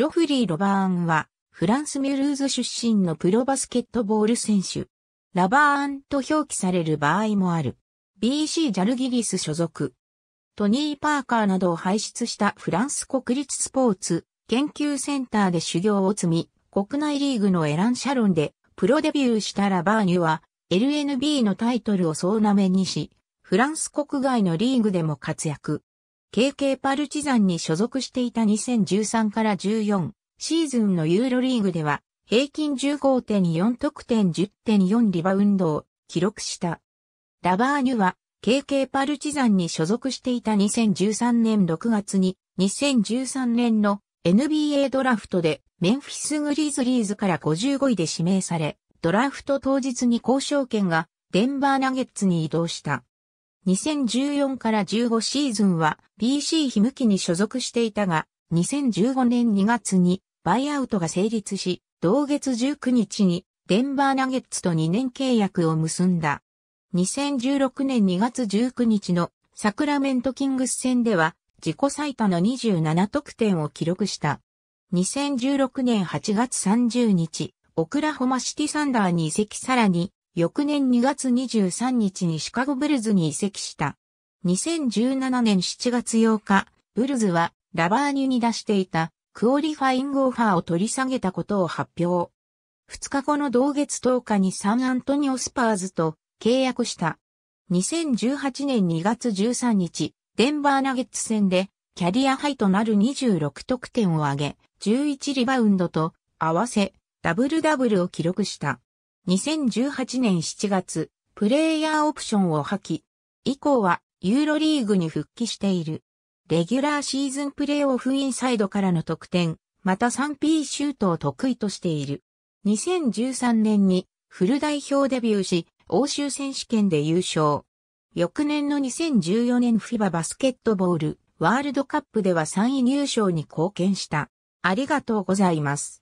ジョフリー・ロバーンは、フランス・ミュルーズ出身のプロバスケットボール選手。ラバーンと表記される場合もある。BC ジャルギリス所属。トニー・パーカーなどを輩出したフランス国立スポーツ研究センターで修行を積み、国内リーグのエラン・シャロンでプロデビューしたラバーニュは LNB のタイトルを総なめにし、フランス国外のリーグでも活躍。KK パルチザンに所属していた2013から14シーズンのユーロリーグでは平均15.4得点10.4リバウンドを記録した。ラバーニュは KK パルチザンに所属していた2013年6月に2013年の NBA ドラフトでメンフィスグリーズリーズから55位で指名され、ドラフト当日に交渉権がデンバーナゲッツに移動した。2014から15シーズンは BC ひむきに所属していたが、2015年2月にバイアウトが成立し、同月19日にデンバーナゲッツと2年契約を結んだ。2016年2月19日のサクラメントキングス戦では自己最多の27得点を記録した。2016年8月30日、オクラホマシティサンダーに移籍さらに翌年2月23日にシカゴブルズに移籍した。2017年7月8日、ブルズはラバーニュに出していたクオリファイングオファーを取り下げたことを発表。2日後の同月10日にサンアントニオスパーズと契約した。2018年2月13日、デンバーナゲッツ戦でキャリアハイとなる26得点を挙げ、11リバウンドと合わせダブルダブルを記録した。2018年7月、プレイヤーオプションを破棄。以降は、ユーロリーグに復帰している。レギュラーシーズンプレーオフインサイドからの得点、また 3P シュートを得意としている。2013年にフル代表デビューし、欧州選手権で優勝。翌年の2014年フィババスケットボールワールドカップでは3位入賞に貢献した。ありがとうございます。